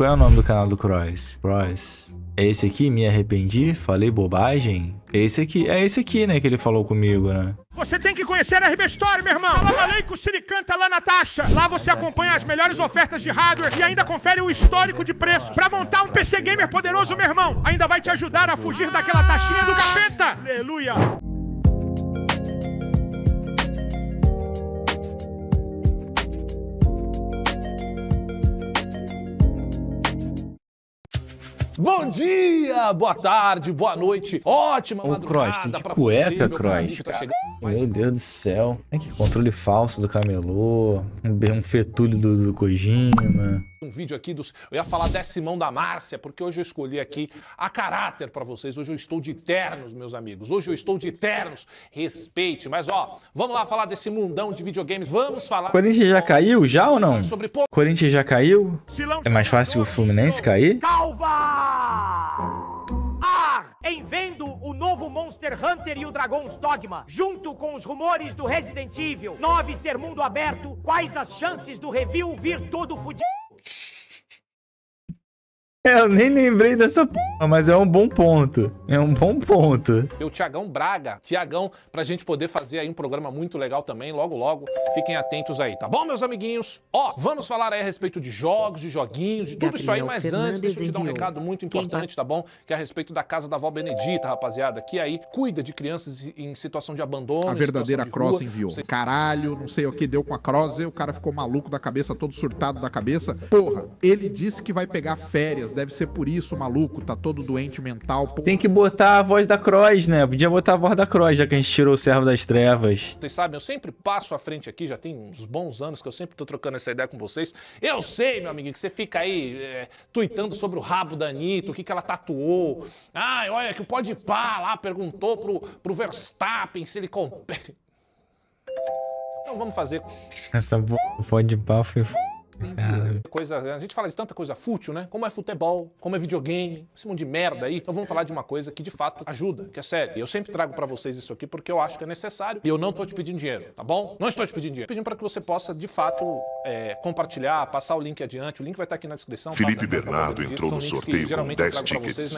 Qual é o nome do canal do Cross? Cross. É esse aqui? Me arrependi? Falei bobagem? É esse aqui. É esse aqui, né, que ele falou comigo, né? Você tem que conhecer a RB Store, meu irmão! Fala Maleico Siricanta lá na taxa. Lá você acompanha as melhores ofertas de hardware e ainda confere o histórico de preços. Pra montar um PC Gamer poderoso, meu irmão, ainda vai te ajudar a fugir daquela taxinha do capeta! Aleluia! Bom dia, boa tarde, boa noite. Ótima Ô, Croix, tem que cueca, Croix. Tá Meu Deus do céu. É que controle falso do camelô. Um fetulho do, do Kojima. Um vídeo aqui dos... Eu ia falar decimão da Márcia, porque hoje eu escolhi aqui a caráter para vocês. Hoje eu estou de ternos, meus amigos. Hoje eu estou de ternos. Respeite. Mas, ó, vamos lá falar desse mundão de videogames. Vamos falar... Corinthians já caiu? Já ou não? Sobre... Corinthians já caiu? É mais fácil o Fluminense cair? Calma! Hunter e o Dragon's Dogma, junto com os rumores do Resident Evil 9 ser mundo aberto, quais as chances do review vir todo fudido? É, eu nem lembrei dessa p... mas é um bom ponto. É um bom ponto. E o Tiagão Braga. Tiagão, pra gente poder fazer aí um programa muito legal também, logo, logo. Fiquem atentos aí, tá bom, meus amiguinhos? Ó, vamos falar aí a respeito de jogos, de joguinhos, de tudo Gabriel isso aí, mas Fernandes antes, deixa eu te dar um recado muito importante, tá bom? Que é a respeito da casa da avó Benedita, rapaziada, que aí cuida de crianças em situação de abandono. A verdadeira Cross enviou. Você... Caralho, não sei o que deu com a Cross, e o cara ficou maluco da cabeça, todo surtado da cabeça. Porra, ele disse que vai pegar férias, deve ser por isso, maluco, tá todo doente mental. Porra. Tem que botar a voz da Croz, né? Podia botar a voz da Croz, já que a gente tirou o Servo das Trevas. Vocês sabem, eu sempre passo à frente aqui, já tem uns bons anos que eu sempre tô trocando essa ideia com vocês. Eu sei, meu amiguinho, que você fica aí é, sobre o rabo da Anitta, o que, que ela tatuou. Ah, olha, que o Pode Pá lá perguntou pro, pro Verstappen se ele... compete. Então vamos fazer. Essa pode pá foi tem vida. Coisa, a gente fala de tanta coisa fútil, né? Como é futebol, como é videogame, esse mundo de merda aí. Então vamos falar de uma coisa que de fato ajuda, que é sério. eu sempre trago para vocês isso aqui porque eu acho que é necessário. E eu não tô te pedindo dinheiro, tá bom? Não estou te pedindo dinheiro. Pedindo para que você possa, de fato, é, compartilhar, passar o link adiante. O link vai estar aqui na descrição. Felipe tá, Bernardo entrou no sorteio com 10 tickets.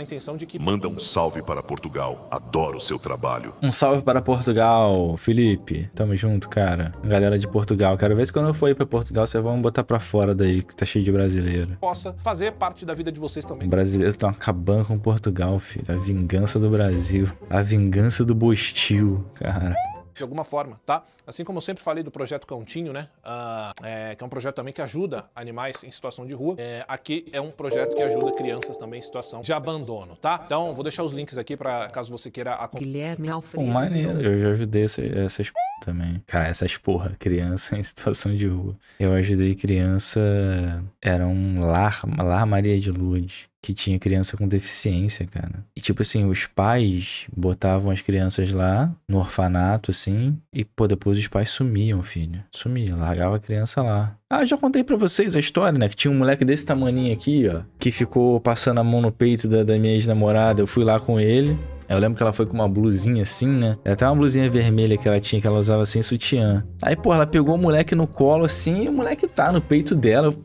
Que... Manda um salve para Portugal. Adoro o seu trabalho. Um salve para Portugal, Felipe. Tamo junto, cara. Galera de Portugal. Quero ver se quando eu for ir pra Portugal, vocês vão botar pra fora daí, que tá cheio de brasileiro. Possa fazer parte da vida de vocês também. Brasileiros estão acabando com Portugal, filho. A vingança do Brasil. A vingança do Bostil, cara de alguma forma, tá? Assim como eu sempre falei do projeto Cantinho, né? Ah, é, que é um projeto também que ajuda animais em situação de rua. É, aqui é um projeto que ajuda crianças também em situação de abandono, tá? Então vou deixar os links aqui para caso você queira acompanhar. Guilherme Alfredo. Oh, maneiro, eu já ajudei essas p... também. Cara, essas porra, criança em situação de rua. Eu ajudei criança, era um lar, lar Maria de Lourdes que tinha criança com deficiência, cara. E tipo assim, os pais botavam as crianças lá no orfanato, assim, e pô, depois os pais sumiam, filho. Sumia, largava a criança lá. Ah, já contei para vocês a história, né? Que tinha um moleque desse tamaninho aqui, ó, que ficou passando a mão no peito da, da minha ex-namorada. Eu fui lá com ele. Eu lembro que ela foi com uma blusinha assim, né? Até uma blusinha vermelha que ela tinha, que ela usava assim, sutiã. Aí, pô, ela pegou o moleque no colo assim, e o moleque tá no peito dela. Eu...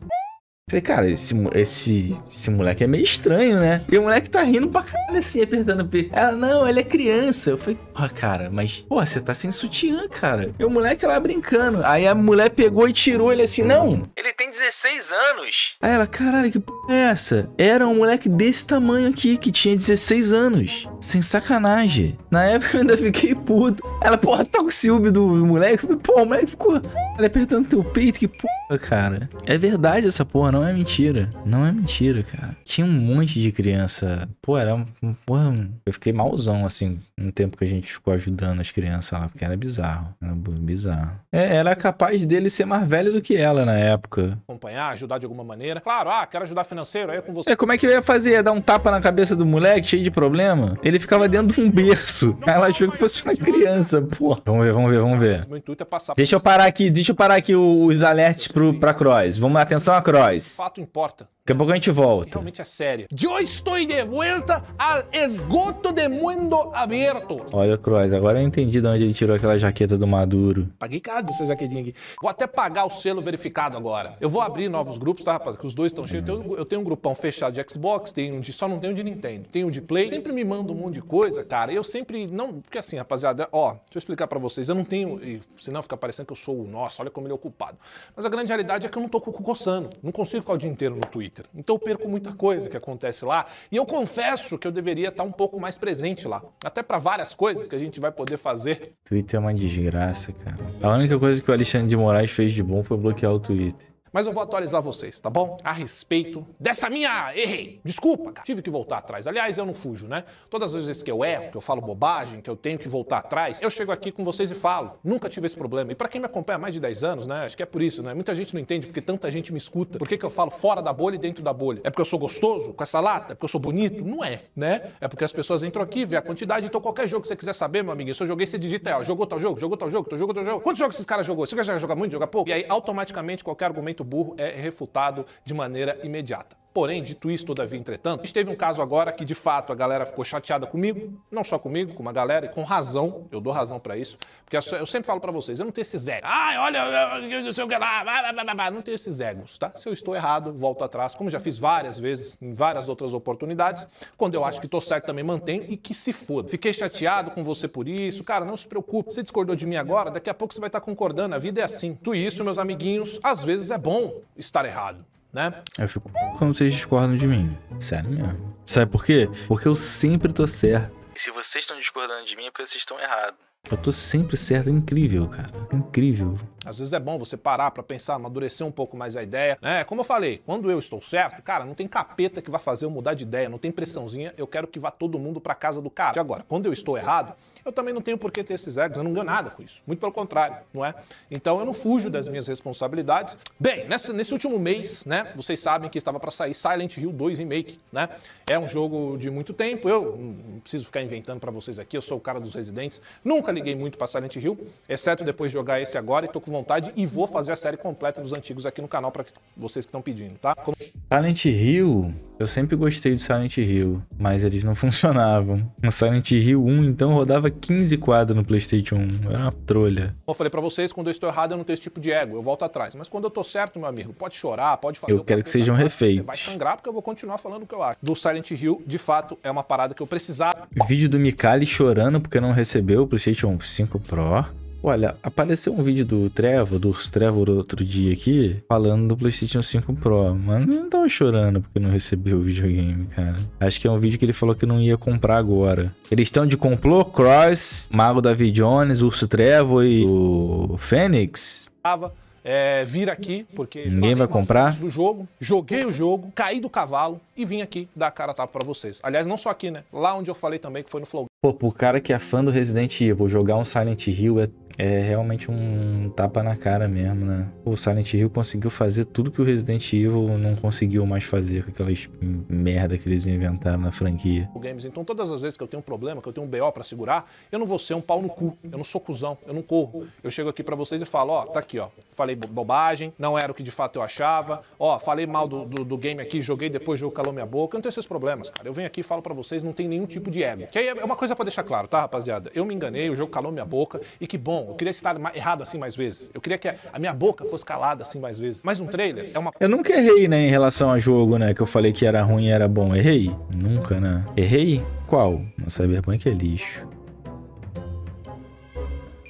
Falei, cara, esse, esse, esse moleque é meio estranho, né? E o moleque tá rindo pra caralho assim, apertando o peito. Ela, não, ele é criança. Eu falei, porra, cara, mas, pô, você tá sem sutiã, cara. E o moleque lá brincando. Aí a mulher pegou e tirou ele assim, não. Ele tem 16 anos. Aí ela, caralho, que porra é essa? Era um moleque desse tamanho aqui, que tinha 16 anos. Sem sacanagem. Na época eu ainda fiquei puto. Ela, porra, tá com ciúme do, do moleque. Pô, o moleque ficou. Ele apertando teu peito, que porra, cara. É verdade essa porra, não? não é mentira. Não é mentira, cara. Tinha um monte de criança. Pô, era. Porra, eu fiquei malzão, assim, um tempo que a gente ficou ajudando as crianças lá, porque era bizarro. Era bizarro. É, era capaz dele ser mais velho do que ela na época. Acompanhar, ajudar de alguma maneira. Claro, ah, quero ajudar financeiro, aí é com você. É, como é que eu ia fazer? Ia dar um tapa na cabeça do moleque, cheio de problema? Ele ficava dentro de um berço. Aí ela achou que fosse uma criança, pô. Vamos ver, vamos ver, vamos ver. Meu intuito é passar. Deixa eu parar aqui, deixa eu parar aqui os alertas pro, pra Cross. Vamos, atenção a Cross fato importa. Daqui a pouco a gente volta. Realmente é sério. Eu estou de volta ao esgoto de mundo aberto. Olha, Cruz, agora eu entendi de onde ele tirou aquela jaqueta do Maduro. Paguei caro dessa jaquetinha aqui. Vou até pagar o selo verificado agora. Eu vou abrir novos grupos, tá, rapaz? Que os dois estão cheios. Eu, tenho um grupão fechado de Xbox, tenho um de, só não tenho um de Nintendo. Tenho um de Play. Sempre me manda um monte de coisa, cara. Eu sempre. não Porque assim, rapaziada, ó, deixa eu explicar para vocês. Eu não tenho. Senão fica parecendo que eu sou o nosso, olha como ele é ocupado. Mas a grande realidade é que eu não tô com o coçando. Não consigo ficar o dia inteiro no Twitter. Twitter. Então eu perco muita coisa que acontece lá e eu confesso que eu deveria estar um pouco mais presente lá, até para várias coisas que a gente vai poder fazer. Twitter é uma desgraça, cara. A única coisa que o Alexandre de Moraes fez de bom foi bloquear o Twitter. Mas eu vou atualizar vocês, tá bom? A respeito dessa minha. Errei! Desculpa, cara. Tive que voltar atrás. Aliás, eu não fujo, né? Todas as vezes que eu erro, que eu falo bobagem, que eu tenho que voltar atrás, eu chego aqui com vocês e falo. Nunca tive esse problema. E para quem me acompanha há mais de 10 anos, né? Acho que é por isso, né? Muita gente não entende porque tanta gente me escuta. Por que, que eu falo fora da bolha e dentro da bolha? É porque eu sou gostoso com essa lata? É porque eu sou bonito? Não é, né? É porque as pessoas entram aqui, vê a quantidade. Então, qualquer jogo que você quiser saber, meu amigo, se eu joguei, você digita aí, ó. Jogou tal jogo, jogou tal jogo, jogou jogo, tal jogo. Quantos jogos esses caras jogou? Você quer jogar muito, jogar pouco? E aí, automaticamente, qualquer argumento burro é refutado de maneira imediata. Porém, dito isso, todavia, entretanto, esteve um caso agora que de fato a galera ficou chateada comigo, não só comigo, com uma galera, e com razão, eu dou razão para isso, porque eu sempre falo para vocês, eu não tenho esses egos. Ai, olha, não não tenho esses egos, tá? Se eu estou errado, volto atrás, como já fiz várias vezes, em várias outras oportunidades, quando eu acho que estou certo também mantenho e que se foda. Fiquei chateado com você por isso, cara, não se preocupe, você discordou de mim agora, daqui a pouco você vai estar tá concordando, a vida é assim. Tu isso, meus amiguinhos, às vezes é bom estar errado né? Eu fico quando vocês discordam de mim. Sério mesmo. Sabe por quê? Porque eu sempre tô certo. E se vocês estão discordando de mim é porque vocês estão errados. Eu tô sempre certo, é incrível, cara. É incrível. Às vezes é bom você parar para pensar, amadurecer um pouco mais a ideia, né? Como eu falei, quando eu estou certo, cara, não tem capeta que vai fazer eu mudar de ideia, não tem pressãozinha, eu quero que vá todo mundo para casa do cara. E agora, quando eu estou errado, eu também não tenho por que ter esses egos, eu não ganho nada com isso. Muito pelo contrário, não é? Então eu não fujo das minhas responsabilidades. Bem, nessa, nesse último mês, né, vocês sabem que estava para sair Silent Hill 2 Remake, né? É um jogo de muito tempo, eu não preciso ficar inventando para vocês aqui, eu sou o cara dos residentes, nunca liguei muito para Silent Hill, exceto depois de jogar esse agora e tô com vontade e vou fazer a série completa dos antigos aqui no canal para vocês que estão pedindo, tá? Como... Silent Hill, eu sempre gostei de Silent Hill, mas eles não funcionavam. No Silent Hill 1 então rodava 15 quadros no PlayStation 1. Era uma trolha. Como eu falei para vocês, quando eu estou errado, eu não tenho esse tipo de ego. Eu volto atrás. Mas quando eu tô certo, meu amigo, pode chorar, pode fazer. Eu quero que sejam um refeitos. Você vai sangrar porque eu vou continuar falando o que eu acho. Do Silent Hill, de fato, é uma parada que eu precisava. Vídeo do Mikali chorando porque não recebeu o PlayStation 5 Pro. Olha, apareceu um vídeo do Trevor, do Trevor outro dia aqui, falando do PlayStation 5 Pro. Mano, eu tava chorando porque não recebeu o videogame, cara. Acho que é um vídeo que ele falou que não ia comprar agora. Eles estão de complô, Cross, Mago David Jones, Urso Trevor e o Fênix. Tava. É, vir aqui, porque. Ninguém vai comprar. Do jogo, joguei o jogo, caí do cavalo, e vim aqui dar a cara a tapa para vocês. Aliás, não só aqui, né? Lá onde eu falei também, que foi no Flow. Pô, pro cara que é fã do Resident Evil, jogar um Silent Hill é, é realmente um tapa na cara mesmo, né? O Silent Hill conseguiu fazer tudo que o Resident Evil não conseguiu mais fazer com aquelas merda que eles inventaram na franquia. Games. Então, todas as vezes que eu tenho um problema, que eu tenho um BO para segurar, eu não vou ser um pau no cu. Eu não sou cuzão, eu não corro. Eu chego aqui para vocês e falo, ó, tá aqui, ó. Falei bobagem, não era o que de fato eu achava. Ó, falei mal do, do, do game aqui, joguei depois jogo calou minha boca, eu não tenho esses problemas, cara. Eu venho aqui e falo para vocês, não tem nenhum tipo de ego. Que aí é uma coisa para deixar claro, tá, rapaziada? Eu me enganei, o jogo calou minha boca e que bom, eu queria estar errado assim mais vezes. Eu queria que a minha boca fosse calada assim mais vezes. Mas um trailer é uma. Eu nunca errei, né, em relação ao jogo, né? Que eu falei que era ruim e era bom. Errei? Nunca, né? Errei? Qual? No Cyberpunk é lixo.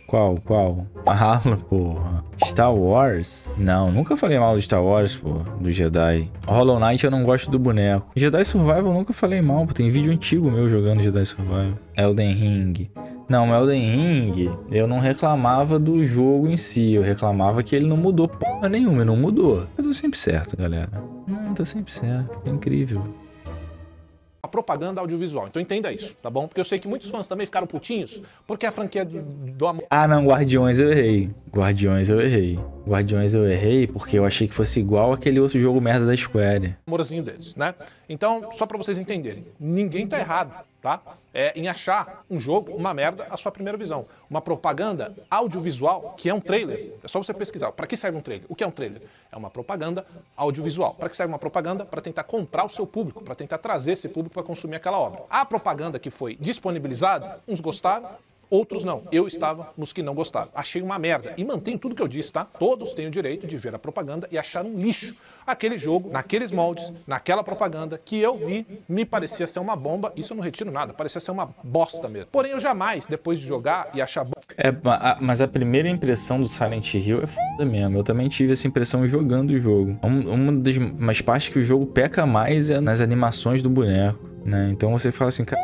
Qual, qual? Ah, porra. Star Wars? Não, nunca falei mal do Star Wars, pô, do Jedi. Hollow Knight eu não gosto do boneco. Jedi Survival nunca falei mal, pô, tem vídeo antigo meu jogando Jedi Survival. Elden Ring. Não, Elden Ring, eu não reclamava do jogo em si, eu reclamava que ele não mudou porra nenhuma, ele não mudou. Mas eu sempre certo, galera. Não, tá sempre certo, é incrível a propaganda audiovisual. Então entenda isso, tá bom? Porque eu sei que muitos fãs também ficaram putinhos, porque a franquia do, do amor. Ah, não, Guardiões eu errei. Guardiões eu errei. Guardiões eu errei porque eu achei que fosse igual aquele outro jogo merda da Square. Amorzinho deles, né? Então, só para vocês entenderem, ninguém tá errado tá? É, em achar um jogo, uma merda, a sua primeira visão. Uma propaganda audiovisual, que é um trailer. É só você pesquisar. Para que serve um trailer? O que é um trailer? É uma propaganda audiovisual. Para que serve uma propaganda? Para tentar comprar o seu público, para tentar trazer esse público para consumir aquela obra. A propaganda que foi disponibilizada, uns gostaram, Outros não. Eu estava nos que não gostaram. Achei uma merda. E mantenho tudo que eu disse, tá? Todos têm o direito de ver a propaganda e achar um lixo. Aquele jogo, naqueles moldes, naquela propaganda que eu vi, me parecia ser uma bomba. Isso eu não retiro nada. Parecia ser uma bosta mesmo. Porém, eu jamais, depois de jogar e achar. É, mas a primeira impressão do Silent Hill é foda mesmo. Eu também tive essa impressão jogando o jogo. Uma das partes que o jogo peca mais é nas animações do boneco. Né? Então você fala assim, cara,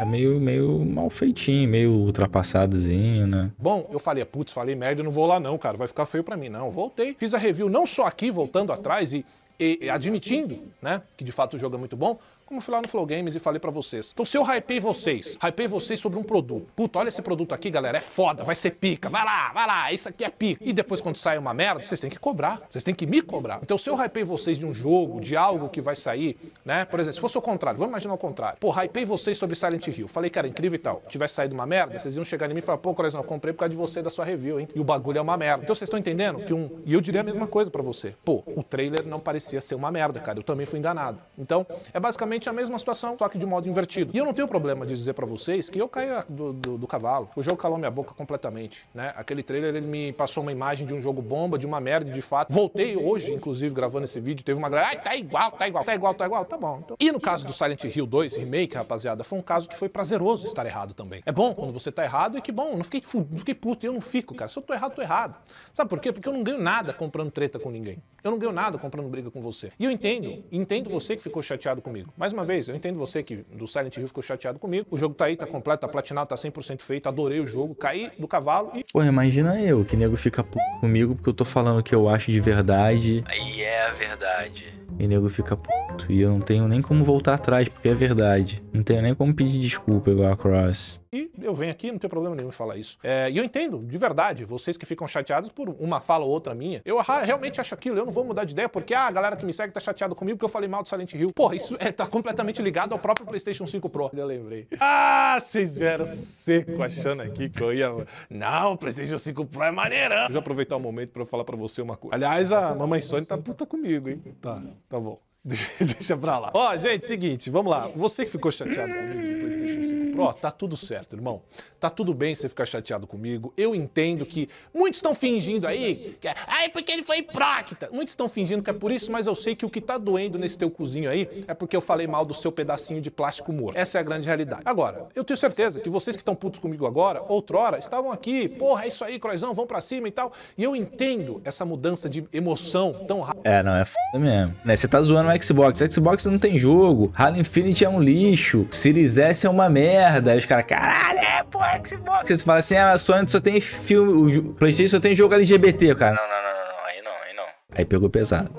é meio, meio mal feitinho, meio ultrapassadozinho, né? Bom, eu falei, putz, falei merda, não vou lá não, cara, vai ficar feio para mim, não. Voltei, fiz a review não só aqui, voltando atrás e, e, e admitindo, né, que de fato o jogo é muito bom, como eu fui lá no Flow Games e falei para vocês. Então se eu hypei vocês, hypei vocês sobre um produto. Puta, olha esse produto aqui, galera, é foda, vai ser pica, vai lá, vai lá, isso aqui é pica. E depois quando sai uma merda, vocês têm que cobrar, vocês têm que me cobrar. Então se eu hypei vocês de um jogo, de algo que vai sair, né? Por exemplo, se fosse o contrário, vamos imaginar o contrário. Pô, hypei vocês sobre Silent Hill, falei que era incrível e tal. Tivesse saído uma merda, vocês iam chegar em mim e falar, pô, Coração, eu comprei por causa de você e da sua review, hein? E o bagulho é uma merda. Então vocês estão entendendo que um... E eu diria a mesma coisa para você. Pô, o trailer não parecia ser uma merda, cara. Eu também fui enganado. Então, é basicamente exatamente a mesma situação, só que de modo invertido. E eu não tenho problema de dizer para vocês que eu caí do, do, do, cavalo. O jogo calou minha boca completamente, né? Aquele trailer, ele me passou uma imagem de um jogo bomba, de uma merda, de fato. Voltei hoje, inclusive, gravando esse vídeo, teve uma galera, ai, tá igual, tá igual, tá igual, tá igual, tá bom. Então. E no caso do Silent Hill 2 Remake, rapaziada, foi um caso que foi prazeroso estar errado também. É bom quando você tá errado e que bom, não fiquei, não fiquei puto, eu não fico, cara. Se eu tô errado, tô errado. Sabe por quê? Porque eu não ganho nada comprando treta com ninguém. Eu não ganho nada comprando briga com você. E eu entendo, entendo você que ficou chateado comigo. Mais uma vez, eu entendo você que do Silent Hill ficou chateado comigo. O jogo tá aí, tá completo, tá platinado, tá 100% feito, adorei o jogo, caí do cavalo e... Pô, imagina eu, que nego fica puto comigo porque eu tô falando o que eu acho de verdade. Aí é a verdade. E nego fica puto. E eu não tenho nem como voltar atrás, porque é verdade. Não tenho nem como pedir desculpa igual a Cross. E eu venho aqui, não tem problema nenhum em falar isso. É, e eu entendo, de verdade, vocês que ficam chateados por uma fala ou outra minha, eu realmente acho aquilo, eu não vou mudar de ideia, porque ah, a galera que me segue tá chateada comigo porque eu falei mal do Silent Hill. Porra, isso é, tá completamente ligado ao próprio PlayStation 5 Pro. Eu lembrei. Ah, vocês vieram seco achando aqui que eu ia. Não, o PlayStation 5 Pro é maneirão. Deixa eu aproveitar o momento para falar para você uma coisa. Aliás, a mamãe Sony tá puta comigo, hein? Tá, tá bom. Deixa pra lá. Ó, oh, gente, seguinte, vamos lá. Você que ficou chateado comigo do PlayStation 5 Ó, oh, tá tudo certo, irmão. Tá tudo bem você ficar chateado comigo. Eu entendo que muitos estão fingindo aí que é, ah, porque ele foi próquita. Muitos estão fingindo que é por isso, mas eu sei que o que tá doendo nesse teu cozinho aí é porque eu falei mal do seu pedacinho de plástico morto. Essa é a grande realidade. Agora, eu tenho certeza que vocês que estão putos comigo agora, outrora, estavam aqui, porra, é isso aí, Croizão, vão para cima e tal. E eu entendo essa mudança de emoção tão rápida. É, não, é f mesmo. Né, você tá zoando o Xbox. Xbox não tem jogo. Halo Infinite é um lixo. Series S é uma merda merda. Aí os caras, caralho, é pro Xbox. É você fala assim, ah, a Sony só tem filme, o Playstation só tem jogo LGBT, cara. Não, não, não, não, aí não, aí não. Aí pegou pesado.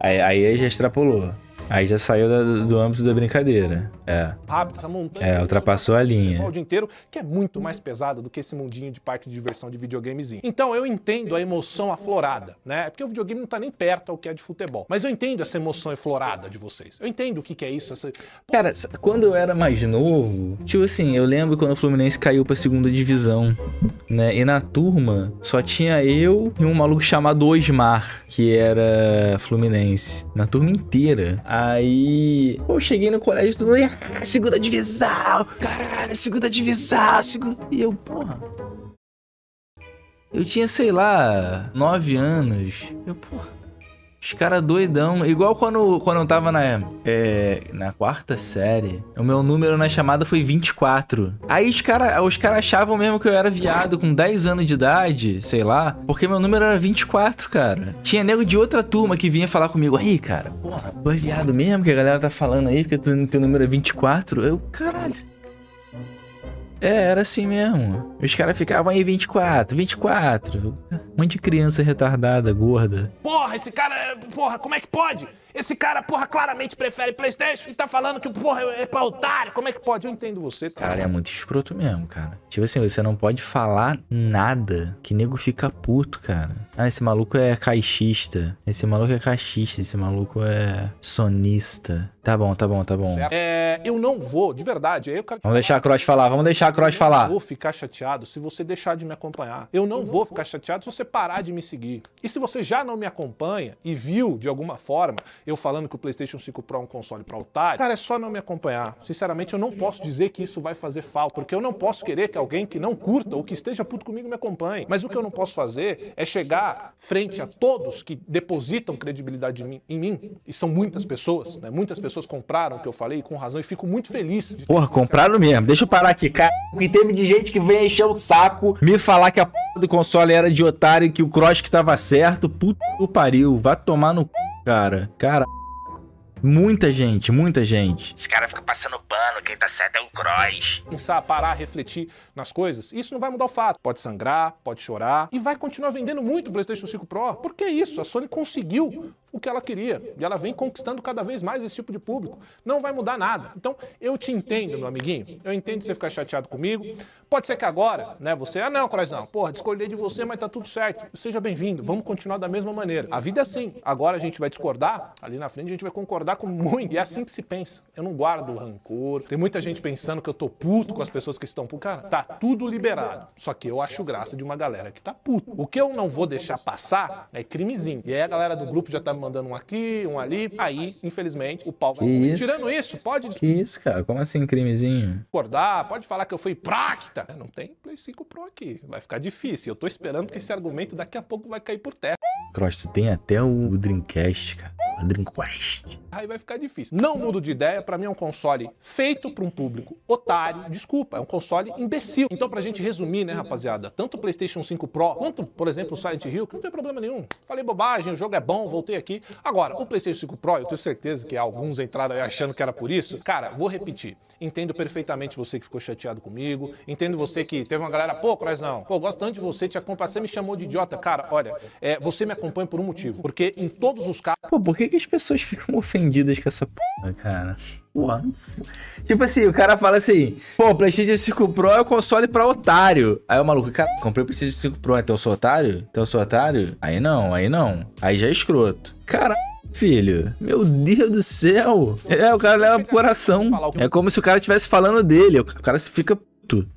Aí, aí já extrapolou. Aí já saiu da, do âmbito da brincadeira. É. Rápido, essa montanha. É, ultrapassou a linha. O dia inteiro, que é muito mais pesada do que esse mundinho de parque de diversão de videogamezinho. Então eu entendo a emoção aflorada, né? É porque o videogame não tá nem perto ao que é de futebol. Mas eu entendo essa emoção aflorada de vocês. Eu entendo o que, que é isso. Essa... Cara, quando eu era mais novo, tipo assim, eu lembro quando o Fluminense caiu pra segunda divisão, né? E na turma só tinha eu e um maluco chamado Osmar, que era Fluminense. Na turma inteira. Aí eu cheguei no colégio tudo segunda divisão, caralho, segunda divisão, segunda... E eu, porra... Eu tinha, sei lá, nove anos. Eu, porra... Os caras doidão. Igual quando, quando eu tava na, é, na quarta série, o meu número na chamada foi 24. Aí os caras os cara achavam mesmo que eu era viado com 10 anos de idade, sei lá, porque meu número era 24, cara. Tinha nego de outra turma que vinha falar comigo, aí, cara, porra, tu é viado mesmo que a galera tá falando aí, porque teu número é 24? Eu, caralho. É, era assim mesmo. Os caras ficavam aí 24, 24. Um monte de criança retardada, gorda. Porra, esse cara. É, porra, como é que pode? Esse cara, porra, claramente prefere Playstation e tá falando que, porra, é, é pra otário. Como é que pode? Eu entendo você. Cara, tá? cara é muito escroto mesmo, cara. Tipo assim, você não pode falar nada que nego fica puto, cara. Ah, esse maluco é caixista. Esse maluco é caixista. Esse maluco é sonista. Tá bom, tá bom, tá bom. É, eu não vou, de verdade. Eu quero... Vamos deixar a Cross falar, vamos deixar a Cross falar. Eu vou ficar chateado se você deixar de me acompanhar. Eu não vou ficar chateado se você parar de me seguir. E se você já não me acompanha e viu de alguma forma eu falando que o PlayStation 5 Pro é um console para otário, cara, é só não me acompanhar. Sinceramente, eu não posso dizer que isso vai fazer falta, porque eu não posso querer que alguém que não curta ou que esteja puto comigo me acompanhe. Mas o que eu não posso fazer é chegar frente a todos que depositam credibilidade em mim, e são muitas pessoas, né? Muitas pessoas compraram o que eu falei com razão e fico muito feliz. Porra, compraram mesmo. Deixa eu parar aqui, cara. O que teve de gente que veio encher o saco, me falar que a p do console era de otário e que o Cross que tava certo. Puta pariu, vai tomar no c cara. Cara. Muita gente, muita gente. Esse cara fica passando pano, quem tá certo é o Cross. Pensar, parar, refletir nas coisas, isso não vai mudar o fato. Pode sangrar, pode chorar e vai continuar vendendo muito o PlayStation 5 Pro. Por que isso? A Sony conseguiu o que ela queria. E ela vem conquistando cada vez mais esse tipo de público. Não vai mudar nada. Então, eu te entendo, meu amiguinho. Eu entendo você ficar chateado comigo. Pode ser que agora, né, você, ah não, Coração, porra, discordei de você, mas tá tudo certo. Seja bem-vindo, vamos continuar da mesma maneira. A vida é assim. Agora a gente vai discordar, ali na frente a gente vai concordar com muito. E é assim que se pensa. Eu não guardo rancor. Tem muita gente pensando que eu tô puto com as pessoas que estão por cara. Tá tudo liberado. Só que eu acho graça de uma galera que tá puto. O que eu não vou deixar passar é crimezinho. E aí a galera do grupo já tá me mandando um aqui, um ali. Aí, infelizmente, o pau vai. Isso? Tirando isso, pode. Que isso, cara? Como assim, crimezinho? Acordar, pode falar que eu fui practa. É, não tem Play 5 Pro aqui. Vai ficar difícil. Eu tô esperando que esse argumento daqui a pouco vai cair por terra. Cross, tu tem até o Dreamcast, cara. A Dreamcast. Aí vai ficar difícil. Não mudo de ideia, para mim é um console feito para um público otário, desculpa, é um console imbecil. Então pra gente resumir, né, rapaziada, tanto o PlayStation 5 Pro quanto, por exemplo, o Silent Hill, que não tem problema nenhum. Falei bobagem, o jogo é bom, voltei aqui aqui. Agora, o PlayStation 5 Pro, eu tenho certeza que alguns entraram achando que era por isso. Cara, vou repetir. Entendo perfeitamente você que ficou chateado comigo. Entendo você que teve uma galera, pô, mas não. Pô, gosto tanto de você, te acompanha. Você me chamou de idiota. Cara, olha, é, você me acompanha por um motivo. Porque em todos os casos. Pô, por que, que as pessoas ficam ofendidas com essa porra, cara? One. Tipo assim, o cara fala assim: pô, o PlayStation 5 Pro é o console pra otário. Aí o maluco, cara, comprei o PlayStation 5 Pro, então eu sou otário? Então eu sou otário? Aí não, aí não. Aí já é escroto. Caralho filho. Meu Deus do céu. É, o cara leva pro coração. É como se o cara estivesse falando dele. O cara fica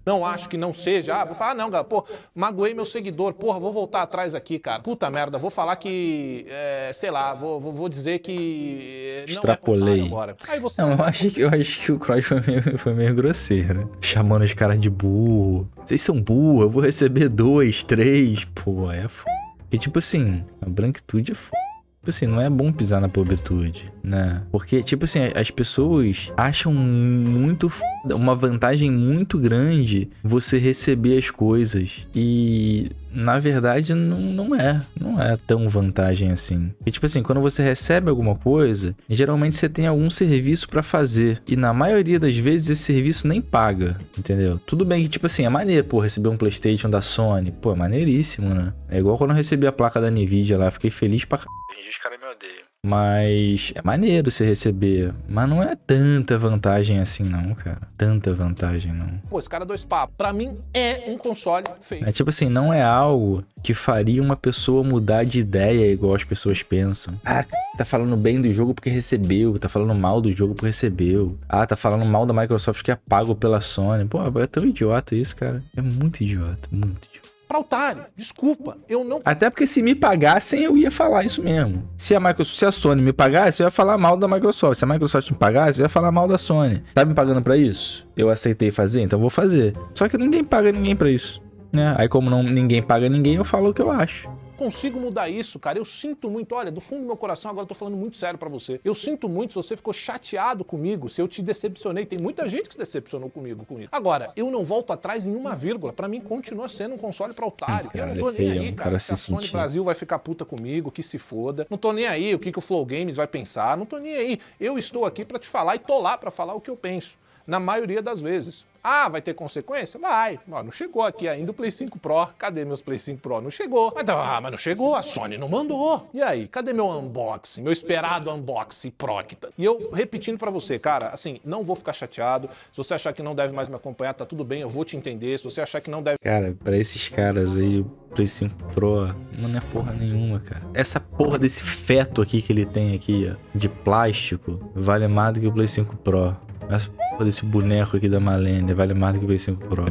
não acho que não seja. Ah, vou falar, ah, não, cara, pô, magoei meu seguidor, porra, vou voltar atrás aqui, cara. Puta merda, vou falar que, é, sei lá, vou, vou, dizer que. Eh, é Extrapolei. Não, Aí você... não eu, acho que, eu acho que o Cross foi meio, foi meio grosseiro, né? Chamando os caras de burro. Vocês são burros, eu vou receber dois, três. Pô, é foda. Porque, tipo assim, a branquitude é foda. Tipo assim, não é bom pisar na pobretude, né? Porque, tipo assim, as pessoas acham muito foda, uma vantagem muito grande você receber as coisas. E, na verdade, não, não é. Não é tão vantagem assim. E, tipo assim, quando você recebe alguma coisa, geralmente você tem algum serviço para fazer. E, na maioria das vezes, esse serviço nem paga, entendeu? Tudo bem que, tipo assim, é maneiro, pô, receber um PlayStation da Sony. Pô, é maneiríssimo, né? É igual quando eu recebi a placa da Nvidia lá, fiquei feliz pra caralho os caras me odeiam. Mas é maneiro você receber. Mas não é tanta vantagem assim, não, cara. Tanta vantagem, não. Pô, esse cara é dois papos. Pra mim, é um console feio. É tipo assim, não é algo que faria uma pessoa mudar de ideia igual as pessoas pensam. Ah, tá falando bem do jogo porque recebeu. Tá falando mal do jogo porque recebeu. Ah, tá falando mal da Microsoft que é pago pela Sony. Pô, é tão idiota isso, cara. É muito idiota, muito idiota para otário. Desculpa, eu não. Até porque se me pagassem, eu ia falar isso mesmo. Se a, Microsoft, se a Sony me pagasse, eu ia falar mal da Microsoft. Se a Microsoft me pagasse, eu ia falar mal da Sony. Tá me pagando para isso? Eu aceitei fazer, então vou fazer. Só que ninguém paga ninguém para isso. Né? Aí, como não, ninguém paga ninguém, eu falo o que eu acho consigo mudar isso, cara. Eu sinto muito, olha, do fundo do meu coração, agora eu tô falando muito sério para você. Eu sinto muito se você ficou chateado comigo, se eu te decepcionei. Tem muita gente que se decepcionou comigo com isso. Agora, eu não volto atrás em uma vírgula. Para mim, continua sendo um console pra otário. cara, eu não tô é nem feio, aí, cara. Se a Sony Brasil vai ficar puta comigo, que se foda. Não tô nem aí o que, que o Flow Games vai pensar. Não tô nem aí. Eu estou aqui para te falar e tô lá pra falar o que eu penso. Na maioria das vezes. Ah, vai ter consequência? Vai. não chegou aqui ainda o Play 5 Pro. Cadê meus Play 5 Pro? Não chegou. Mas, ah, tá. ah, mas não chegou. A Sony não mandou. E aí? Cadê meu unboxing? Meu esperado unboxing Procta? Tá? E eu repetindo para você, cara, assim, não vou ficar chateado. Se você achar que não deve mais me acompanhar, tá tudo bem, eu vou te entender. Se você achar que não deve. Cara, para esses caras aí, o Play 5 Pro não é porra nenhuma, cara. Essa porra desse feto aqui que ele tem aqui, ó, de plástico, vale mais do que o Play 5 Pro mas por esse boneco aqui da Malene vale mais do que 25 PS5 Pro,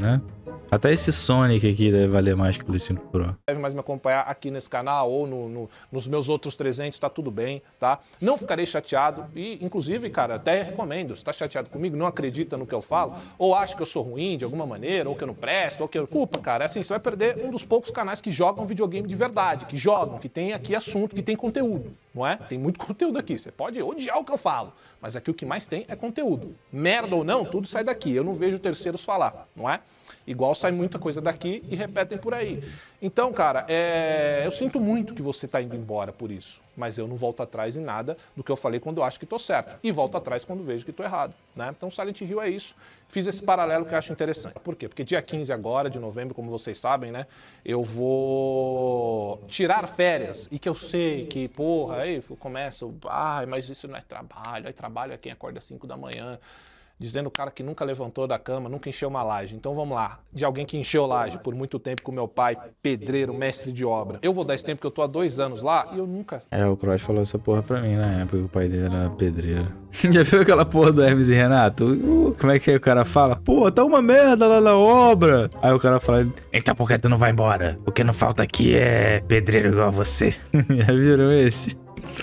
né? Até esse Sonic aqui deve valer mais que o Play 5 Pro. Deve mais me acompanhar aqui nesse canal ou no, no, nos meus outros 300, tá tudo bem, tá? Não ficarei chateado e, inclusive, cara, até recomendo. Se tá chateado comigo, não acredita no que eu falo, ou acha que eu sou ruim de alguma maneira, ou que eu não presto, ou que eu... Culpa, cara, assim, você vai perder um dos poucos canais que jogam videogame de verdade, que jogam, que tem aqui assunto, que tem conteúdo, não é? Tem muito conteúdo aqui, você pode odiar o que eu falo, mas aqui o que mais tem é conteúdo. Merda ou não, tudo sai daqui, eu não vejo terceiros falar, não é? Igual sai muita coisa daqui e repetem por aí. Então, cara, é... eu sinto muito que você está indo embora por isso, mas eu não volto atrás em nada do que eu falei quando eu acho que estou certo. E volto atrás quando vejo que estou errado. Né? Então, Silent Hill é isso. Fiz esse paralelo que eu acho interessante. Por quê? Porque dia 15 agora, de novembro, como vocês sabem, né? Eu vou tirar férias. E que eu sei que, porra, aí começa, ah, mas isso não é trabalho. Aí trabalho é quem acorda às 5 da manhã dizendo o cara que nunca levantou da cama, nunca encheu uma laje. Então vamos lá, de alguém que encheu laje por muito tempo com meu pai, pedreiro, mestre de obra. Eu vou dar esse tempo que eu tô há dois anos lá e eu nunca. É, o Cross falou essa porra pra mim na época que o pai dele era pedreiro. Já viu aquela porra do Hermes e Renato? Uh, como é, é que o cara fala? Pô, tá uma merda lá na obra. Aí o cara fala, então por que tu não vai embora? O que não falta aqui é pedreiro igual a você. Já viram esse?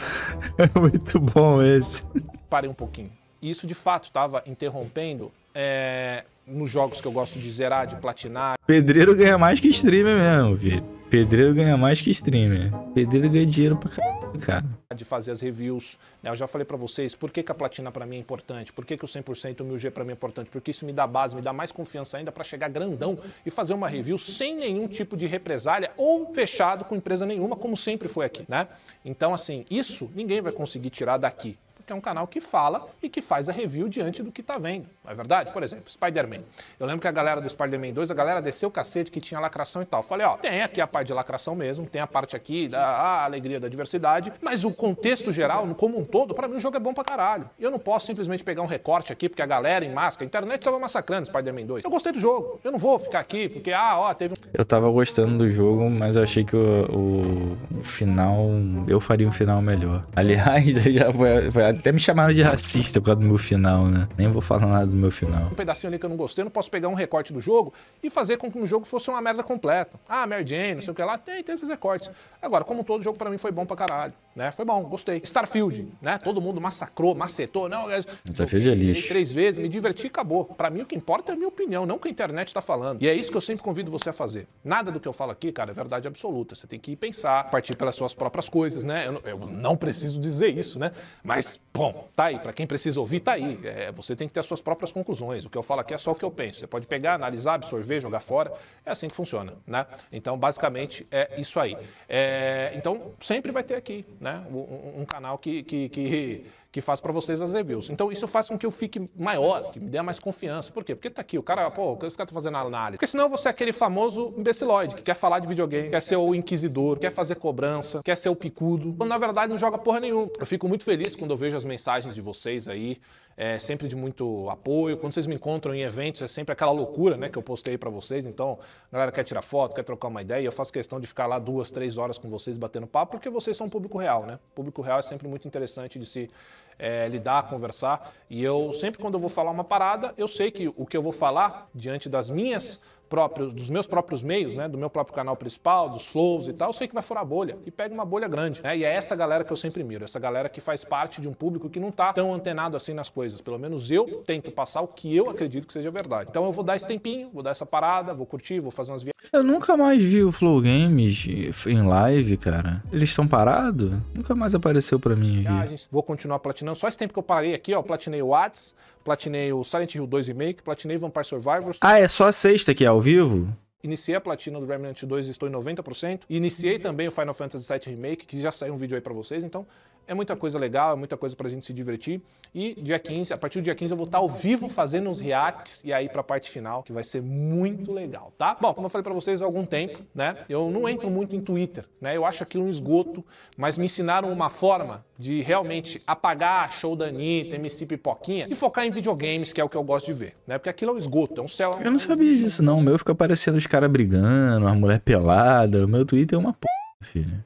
É muito bom esse. Parem um pouquinho e isso de fato estava interrompendo é, nos jogos que eu gosto de zerar, de platinar. Pedreiro ganha mais que streamer mesmo, filho. Pedreiro ganha mais que streamer. Pedreiro ganha dinheiro pra caramba, cara. De fazer as reviews. Né? Eu já falei para vocês por que, que a platina para mim é importante, por que, que o 100% o 1000G para mim é importante, porque isso me dá base, me dá mais confiança ainda para chegar grandão e fazer uma review sem nenhum tipo de represália ou fechado com empresa nenhuma, como sempre foi aqui, né? Então, assim, isso ninguém vai conseguir tirar daqui que é um canal que fala e que faz a review diante do que está vendo. Não é verdade? Por exemplo, Spider-Man. Eu lembro que a galera do Spider-Man 2, a galera desceu o cacete que tinha lacração e tal. Falei, ó, tem aqui a parte de lacração mesmo, tem a parte aqui da alegria da diversidade, mas o contexto geral, como um todo, para mim o jogo é bom pra caralho. Eu não posso simplesmente pegar um recorte aqui, porque a galera em máscara, a internet tava massacrando Spider-Man 2. Eu gostei do jogo. Eu não vou ficar aqui, porque, ah, ó, teve um... Eu tava gostando do jogo, mas eu achei que o, o final. Eu faria um final melhor. Aliás, já foi, foi, até me chamaram de racista por causa do meu final, né? Nem vou falar nada do meu final. Um pedacinho ali que eu não gostei, eu não posso pegar um recorte do jogo e fazer com que o jogo fosse uma merda completa. Ah, Mary Jane, não sei o que lá, tem, tem esses recortes. Agora, como todo, o jogo para mim foi bom pra caralho né? Foi bom, gostei. Starfield, né? Todo mundo massacrou, macetou. Não, é, Starfield é lixo. Três vezes, me diverti e acabou. Para mim, o que importa é a minha opinião, não o que a internet tá falando. E é isso que eu sempre convido você a fazer. Nada do que eu falo aqui, cara, é verdade absoluta. Você tem que pensar, partir pelas suas próprias coisas, né? Eu, eu não preciso dizer isso, né? Mas, bom, tá aí. Para quem precisa ouvir, tá aí. É, você tem que ter as suas próprias conclusões. O que eu falo aqui é só o que eu penso. Você pode pegar, analisar, absorver, jogar fora. É assim que funciona, né? Então, basicamente, é isso aí. É, então, sempre vai ter aqui, né? né? Um, um canal que, que, que, que faz para vocês as reviews. Então isso faz com que eu fique maior, que me dê mais confiança. Por quê? Porque tá aqui, o cara, pô, que esse cara tá fazendo análise? Porque senão você é aquele famoso imbecilóide que quer falar de videogame, quer ser o inquisidor, quer fazer cobrança, quer ser o picudo. Quando na verdade não joga porra nenhuma. Eu fico muito feliz quando eu vejo as mensagens de vocês aí é sempre de muito apoio. Quando vocês me encontram em eventos, é sempre aquela loucura né, que eu postei para vocês. Então, a galera quer tirar foto, quer trocar uma ideia. Eu faço questão de ficar lá duas, três horas com vocês batendo papo, porque vocês são um público real. Né? O público real é sempre muito interessante de se é, lidar, conversar. E eu sempre, quando eu vou falar uma parada, eu sei que o que eu vou falar diante das minhas próprios, dos meus próprios meios, né, do meu próprio canal principal, dos flows e tal, eu sei que vai furar bolha e pega uma bolha grande, né? E é essa galera que eu sempre miro, essa galera que faz parte de um público que não tá tão antenado assim nas coisas. Pelo menos eu tento passar o que eu acredito que seja verdade. Então eu vou dar esse tempinho, vou dar essa parada, vou curtir, vou fazer umas viagens. Eu nunca mais vi o Flow Games em live, cara. Eles estão parados? Nunca mais apareceu para mim. Viagens, vou continuar platinando. Só esse tempo que eu parei aqui, ó, platinei o Whats, platinei o Silent Hill 2 Remake, platinei Vampire Survivors. Ah, é só a sexta que é ao vivo? Iniciei a platina do Remnant 2 estou em 90%. iniciei uhum. também o Final Fantasy VII Remake, que já saiu um vídeo aí para vocês. Então, é muita coisa legal, é muita coisa pra gente se divertir. E dia 15, a partir do dia 15 eu vou estar tá ao vivo fazendo uns reacts e aí pra parte final, que vai ser muito legal, tá? Bom, como eu falei pra vocês há algum tempo, né? Eu não entro muito em Twitter, né? Eu acho aquilo um esgoto, mas me ensinaram uma forma de realmente apagar show da Anitta, MC Pipoquinha e focar em videogames, que é o que eu gosto de ver, né? Porque aquilo é um esgoto, é um céu. Eu não sabia disso, não. O meu fica aparecendo os caras brigando, as mulher pelada. O meu Twitter é uma porra. Filho. Né?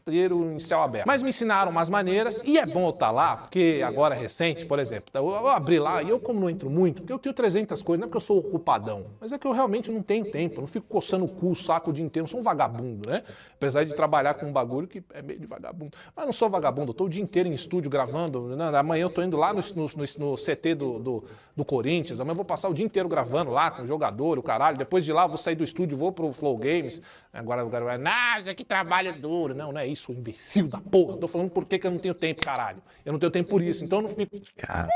em céu aberto. Mas me ensinaram umas maneiras, e é bom eu estar tá lá, porque agora recente, por exemplo, tá, eu abri lá e eu, como não entro muito, porque eu tenho 300 coisas, não é porque eu sou ocupadão, mas é que eu realmente não tenho tempo, eu não fico coçando o cu, o saco o dia inteiro, eu sou um vagabundo, né? Apesar de trabalhar com um bagulho que é meio de vagabundo. Mas não sou vagabundo, eu tô o dia inteiro em estúdio gravando, né? amanhã eu tô indo lá no, no, no CT do, do, do, Corinthians, amanhã eu vou passar o dia inteiro gravando lá com o jogador, o caralho, depois de lá eu vou sair do estúdio, vou pro Flow Games, agora o garoto vai, nossa, que trabalho duro. Não, não é isso, imbecil da porra. Tô falando por que, que eu não tenho tempo, caralho. Eu não tenho tempo por isso, então eu não fico. Cara,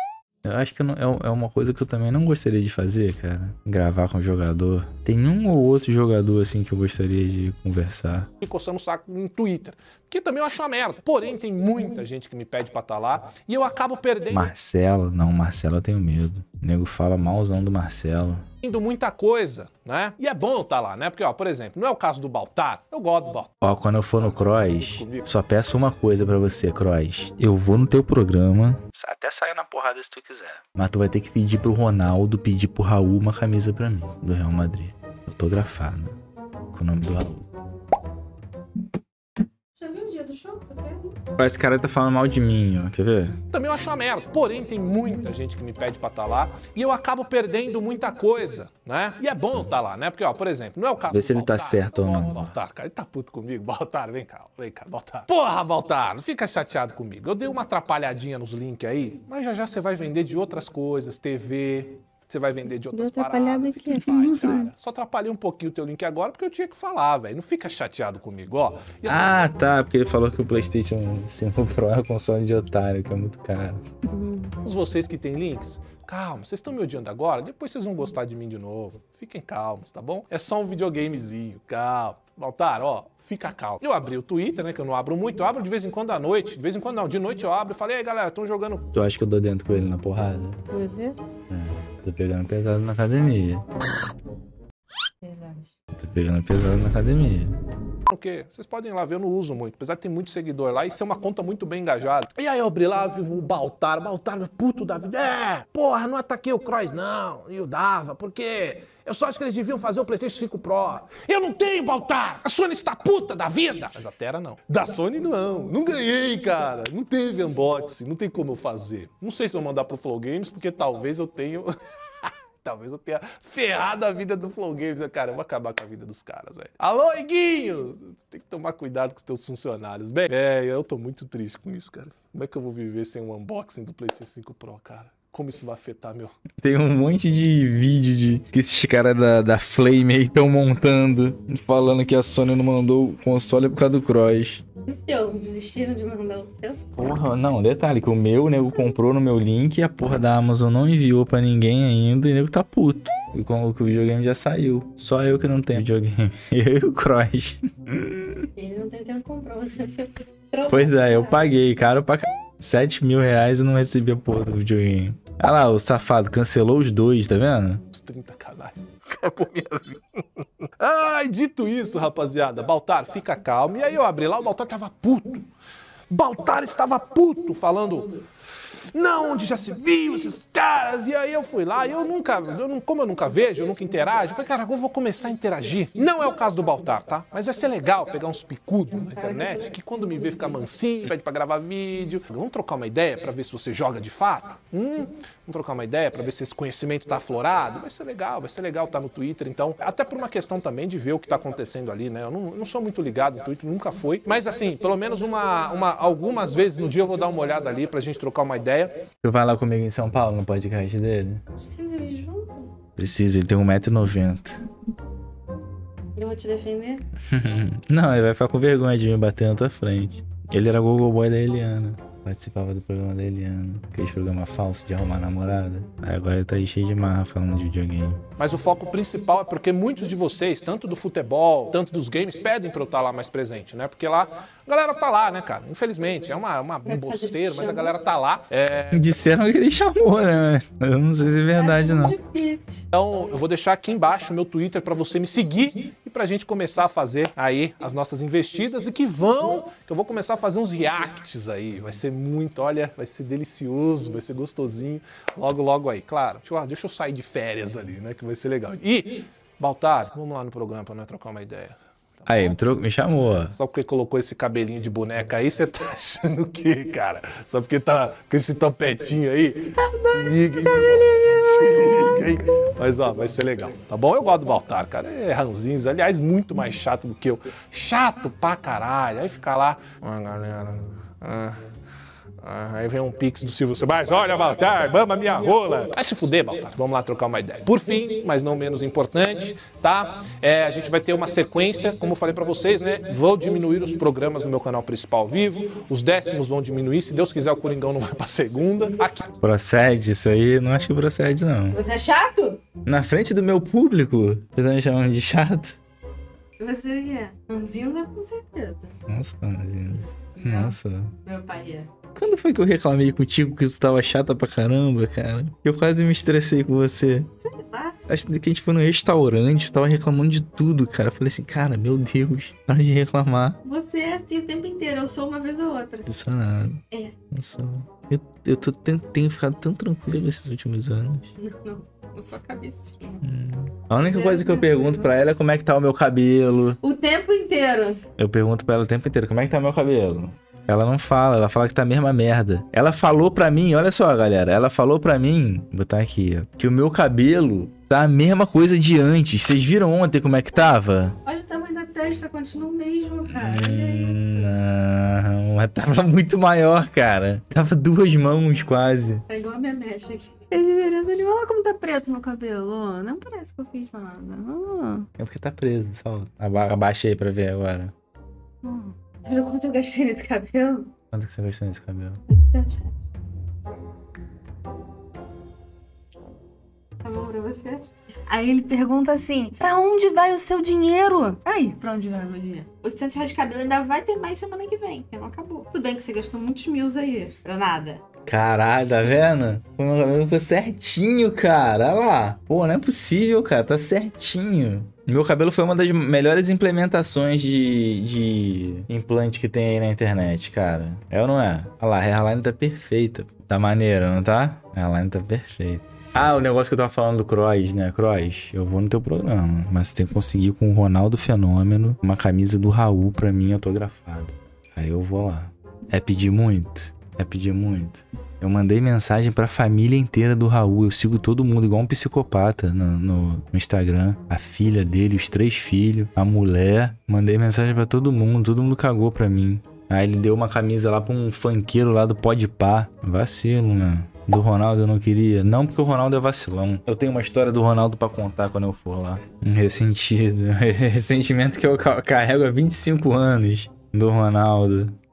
eu acho que não, é, é uma coisa que eu também não gostaria de fazer, cara. Gravar com jogador. Tem um ou outro jogador, assim, que eu gostaria de conversar. E coçando o saco no Twitter. Que também eu acho uma merda. Porém, tem muita gente que me pede pra estar tá lá e eu acabo perdendo. Marcelo, não, Marcelo eu tenho medo. O nego fala malzão do Marcelo. Indo muita coisa, né? E é bom eu tá estar lá, né? Porque, ó, por exemplo, não é o caso do Baltar. Eu gosto do Baltar. Ó, quando eu for no Cross, só peço uma coisa para você, Cross. Eu vou no teu programa. Até sair na porrada se tu quiser. Mas tu vai ter que pedir pro Ronaldo, pedir pro Raul uma camisa pra mim, do Real Madrid. Autografada. Com o nome do Raul. Esse cara tá falando mal de mim, ó. Quer ver? Também eu acho uma merda. Porém, tem muita gente que me pede pra estar tá lá e eu acabo perdendo muita coisa, né? E é bom estar tá lá, né? Porque, ó, por exemplo, não é o caso. Vê se ele tá Baltar, tá certo ou não. Né? Baltar, cara, ele tá puto comigo. Baltar, vem cá, vem cá, Baltar. Porra, Baltar, não fica chateado comigo. Eu dei uma atrapalhadinha nos links aí, mas já já você vai vender de outras coisas, TV, você vai vender de outras paradas. Fica aqui. Paz, uhum. cara. Só atrapalhei um pouquinho o teu link agora porque eu tinha que falar, velho. Não fica chateado comigo, ó. Ah, tá. Porque ele falou que o PlayStation 5 Pro é um console de otário, que é muito caro. Os Vocês que têm links, calma, vocês estão me odiando agora, depois vocês vão gostar de mim de novo. Fiquem calmos, tá bom? É só um videogamezinho, calma. Baltar, ó, fica calmo. Eu abri o Twitter, né, que eu não abro muito, eu abro de vez em quando à noite, de vez em quando não, de noite eu abro e falei, ei galera, estão jogando... Tu acha que eu dou dentro com ele na porrada? Pois é. Tô pegando pesado na academia. Pesado. Tô pegando pesado na academia. O que? vocês podem ir lá ver, eu não uso muito, apesar de ter muito seguidor lá e ser é uma conta muito bem engajada. E aí eu abri lá, vivo o Baltar, Baltar, puto da vida, é, porra, não ataquei o Cross não, e o Dava, porque eu só acho que eles deviam fazer o PlayStation 5 Pro. Eu não tenho, Baltar! A Sony está puta da vida! Mas a Terra não. Da Sony não, não ganhei, cara, não teve unboxing, não tem como eu fazer. Não sei se eu vou mandar pro Flow Games, porque talvez eu tenha... Talvez eu tenha ferrado a vida do Flow Games. Né, cara, eu vou acabar com a vida dos caras, velho. Alô, Iguinho! Tem que tomar cuidado com os teus funcionários. Bem, é, eu tô muito triste com isso, cara. Como é que eu vou viver sem um unboxing do PlayStation 5 Pro, cara? como isso vai afetar, meu? Tem um monte de vídeo de que esses caras da, da Flame aí estão montando, falando que a Sony não mandou o console por causa do Cross teu? Desistiram de mandar o teu? Porra, não, detalhe que o meu, né, o nego comprou no meu link e a porra da Amazon não enviou pra ninguém ainda e o nego tá puto. E com o que o videogame já saiu. Só eu que não tenho videogame. Eu e o Cross. Ele não tem o que ele comprou, você trocou. Pois é, eu paguei caro pra caralho. 7 mil reais e não recebi a porra do videogame. Olha lá, o safado cancelou os dois, tá vendo? Os 30 canais. Acabou minha vida. Ai, dito isso, rapaziada, Baltar, fica calmo. E aí eu abri lá, o Baltar tava puto. Baltar estava puto, falando. Não, onde já se viu esses caras? E aí eu fui lá, e eu nunca, eu não, como eu nunca vejo, eu nunca interajo, eu falei, cara, eu vou começar a interagir. Não é o caso do Baltar, tá? Mas vai ser legal pegar uns picudos na internet que quando me vê ficar mansinho, pede pra gravar vídeo. Vamos trocar uma ideia pra ver se você joga de fato? Hum, Vamos trocar uma ideia para é. ver se esse conhecimento está aflorado? Vai ser legal, vai ser legal estar tá no Twitter, então. Até por uma questão também de ver o que está acontecendo ali, né? Eu não, não, sou muito ligado no Twitter, nunca foi. Mas assim, assim, pelo menos uma, uma, algumas vezes no dia eu vou dar uma olhada ali pra gente trocar uma ideia. Tu vai lá comigo em São Paulo no podcast dele? Preciso ir junto? Precisa, ele tem 1,90m. Eu vou te defender? não, ele vai ficar com vergonha de me bater na tua frente. Ele era o Google Boy da Eliana participava do programa da Eliana. Aquele programa falso de arrumar namorada. Aí agora ele tá aí cheio de marra falando de videogame. Mas o foco principal é porque muitos de vocês, tanto do futebol, tanto dos games, pedem pra eu estar tá lá mais presente, né? Porque lá a galera tá lá, né, cara? Infelizmente. É uma, uma um bosteira, mas a galera tá lá. É... Disseram que ele chamou, né? Eu não sei se é verdade, é não. Então, eu vou deixar aqui embaixo o meu Twitter para você me seguir e pra gente começar a fazer aí as nossas investidas e que vão, que eu vou começar a fazer uns reacts aí. Vai ser muito, olha, vai ser delicioso, vai ser gostosinho. Logo, logo aí. Claro, deixa eu, deixa eu sair de férias ali, né? Que vai ser legal. E, Baltar, vamos lá no programa para nós trocar uma ideia. Aí, me, trocou, me chamou. Só porque colocou esse cabelinho de boneca aí, você tá achando o quê, cara? Só porque tá com esse topetinho aí? Se liga, hein, Se liga, hein? Mas, ó, vai ser legal, tá bom? Eu gosto do Baltar, cara. É ranzinhos, Aliás, muito mais chato do que eu. Chato pra caralho. Aí fica lá... Ah, galera... Ah... Ah, aí vem um pix do Silvio Sobrais. Olha, Baltar, mama minha rola. Vai se fuder, Baltar. Vamos lá trocar uma ideia. Por fim, mas não menos importante, tá? É, a gente vai ter uma sequência, como eu falei para vocês, né? Vou diminuir os programas no meu canal principal vivo. Os décimos vão diminuir. Se Deus quiser, o Coringão não vai pra segunda. Aqui. Procede isso aí? Não acho que procede, não. Você é chato? Na frente do meu público? você tá me chamando de chato? Você é. anzinho com certeza. Nossa, anzinho Nossa. Meu pai é. Quando foi que eu reclamei contigo que tu tava chata pra caramba, cara? Eu quase me estressei com você. Sei lá. Acho que a gente foi no restaurante, tava reclamando de tudo, cara. falei assim, cara, meu Deus, para de reclamar. Você é assim o tempo inteiro, eu sou uma vez ou outra. Não sou nada. É. Não sou. Eu, eu tô, tenho, tenho ficado tão tranquilo esses últimos anos. Não, não com sua cabecinha. Hum. A única coisa que eu pergunto para ela é como é que tá o meu cabelo. O tempo inteiro. Eu pergunto para ela o tempo inteiro, como é que tá o meu cabelo? Ela não fala, ela fala que tá a mesma merda. Ela falou pra mim, olha só, galera. Ela falou pra mim, vou botar aqui, ó, que o meu cabelo tá a mesma coisa de antes. Vocês viram ontem como é que tava? Olha o tamanho da testa, continua o mesmo, cara. Hum, não, mas tava muito maior, cara. Tava duas mãos quase. É igual a minha mecha aqui. É diferença nenhuma. Olha como tá preto meu cabelo. Não parece que eu fiz nada. Oh. É porque tá preso, só. Aba abaixa aí pra ver agora. Hum viu quanto eu gastei nesse cabelo? Quanto que você gastou nesse cabelo? 800 reais. Tá bom pra você? Aí ele pergunta assim: pra onde vai o seu dinheiro? Aí, pra onde vai o meu dinheiro? 800 reais de cabelo ainda vai ter mais semana que vem, porque não acabou. Tudo bem que você gastou muitos mil aí, pra nada. Caralho, tá vendo? O meu cabelo ficou certinho, cara. Olha lá. Pô, não é possível, cara. Tá certinho. Meu cabelo foi uma das melhores implementações de, de implante que tem aí na internet, cara. É ou não é? Olha lá, a hairline tá perfeita. Tá maneiro, não tá? A hairline tá perfeita. Ah, o negócio que eu tava falando do Cross, né? Cross, eu vou no teu programa, mas tem que conseguir com o Ronaldo Fenômeno uma camisa do Raul pra mim autografada. Aí eu vou lá. É pedir muito? É pedir muito. Eu mandei mensagem pra família inteira do Raul. Eu sigo todo mundo, igual um psicopata no, no, no Instagram. A filha dele, os três filhos, a mulher. Mandei mensagem para todo mundo, todo mundo cagou pra mim. Aí ele deu uma camisa lá pra um funkeiro lá do Podpah. Vacilo, né? Do Ronaldo eu não queria. Não porque o Ronaldo é vacilão. Eu tenho uma história do Ronaldo para contar quando eu for lá. Ressentido. Ressentimento que eu carrego há 25 anos do Ronaldo.